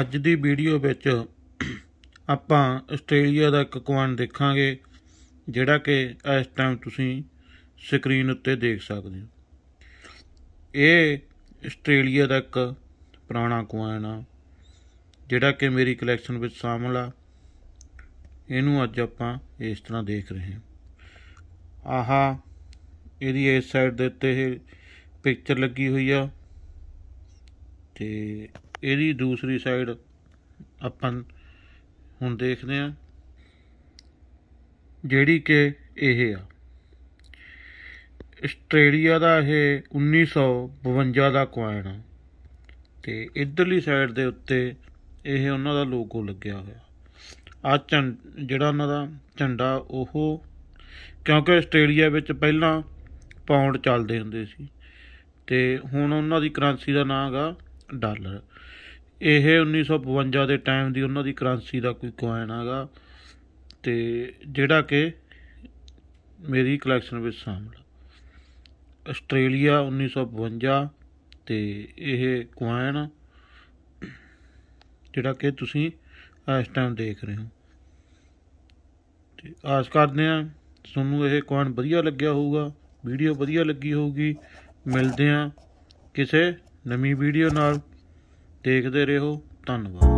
ਅੱਜ ਦੀ ਵੀਡੀਓ ਵਿੱਚ ਆਪਾਂ ਆਸਟ੍ਰੇਲੀਆ ਦਾ ਇੱਕ ਕੁਆਨ ਦੇਖਾਂਗੇ ਜਿਹੜਾ ਕਿ ਇਸ ਟਾਈਮ ਤੁਸੀਂ ਸਕਰੀਨ ਉੱਤੇ ਦੇਖ ਸਕਦੇ ਹੋ ਇਹ ਆਸਟ੍ਰੇਲੀਆ ਦਾ ਇੱਕ ਪੁਰਾਣਾ ਕੁਆਨ ਆ ਜਿਹੜਾ ਕਿ ਮੇਰੀ ਕਲੈਕਸ਼ਨ ਵਿੱਚ ਸ਼ਾਮਲ ਆ ਇਹਨੂੰ ਅੱਜ ਆਪਾਂ ਇਸ ਤਰ੍ਹਾਂ ਦੇਖ ਰਹੇ ਹਾਂ ਆਹਾ ਇਹਦੀ ਇਸ ਸਾਈਡ ਦੇ ਉੱਤੇ ਇਹ ਪਿਕਚਰ ਲੱਗੀ ਹੋਈ ਆ ਤੇ ਇਹਦੀ ਦੂਸਰੀ ਸਾਈਡ ਆਪਾਂ ਹੁਣ ਦੇਖਦੇ ਆ ਜਿਹੜੀ ਕਿ ਇਹ ਆ ਆਸਟ੍ਰੇਲੀਆ ਦਾ ਇਹ 1952 ਦਾ ਕੁਆਇਨ ਆ ਤੇ ਇਧਰਲੀ ਸਾਈਡ ਦੇ ਉੱਤੇ ਇਹ ਉਹਨਾਂ ਦਾ ਲੋਗੋ ਲੱਗਿਆ ਹੋਇਆ ਆ ਜਿਹੜਾ ਉਹਨਾਂ ਦਾ ਝੰਡਾ ਉਹ ਕਿਉਂਕਿ ਆਸਟ੍ਰੇਲੀਆ ਵਿੱਚ ਪਹਿਲਾਂ ਪਾਉਂਡ ਚੱਲਦੇ ਹੁੰਦੇ ਸੀ ਤੇ ਹੁਣ ਉਹਨਾਂ ਦੀ ਕਰੰਸੀ ਦਾ ਨਾਂ ਹੈਗਾ ਡਾਲਰ ਇਹ 1952 ਦੇ ਟਾਈਮ ਦੀ ਉਹਨਾਂ ਦੀ ਕਰੰਸੀ ਦਾ ਕੋਈ ਕੋਇਨ ਹੈਗਾ ਤੇ ਜਿਹੜਾ ਕਿ ਮੇਰੀ ਕਲੈਕਸ਼ਨ ਵਿੱਚ ਸ਼ਾਮਲ ਆਸਟ੍ਰੇਲੀਆ 1952 ਤੇ ਇਹ ਕੋਇਨ ਜਿਹੜਾ ਕਿ ਤੁਸੀਂ ਇਸ ਟਾਈਮ ਦੇਖ ਰਹੇ ਹੋ ਤੇ ਆਸ ਕਰਦੇ ਆ ਤੁਹਾਨੂੰ ਇਹ ਕੋਇਨ ਵਧੀਆ ਲੱਗਿਆ ਹੋਊਗਾ ਵੀਡੀਓ ਵਧੀਆ ਲੱਗੀ ਹੋਊਗੀ ਮਿਲਦੇ ਆ ਕਿਸੇ ਨਵੀਂ ਵੀਡੀਓ ਨਾਲ ਦੇਖਦੇ ਰਹੋ ਧੰਨਵਾਦ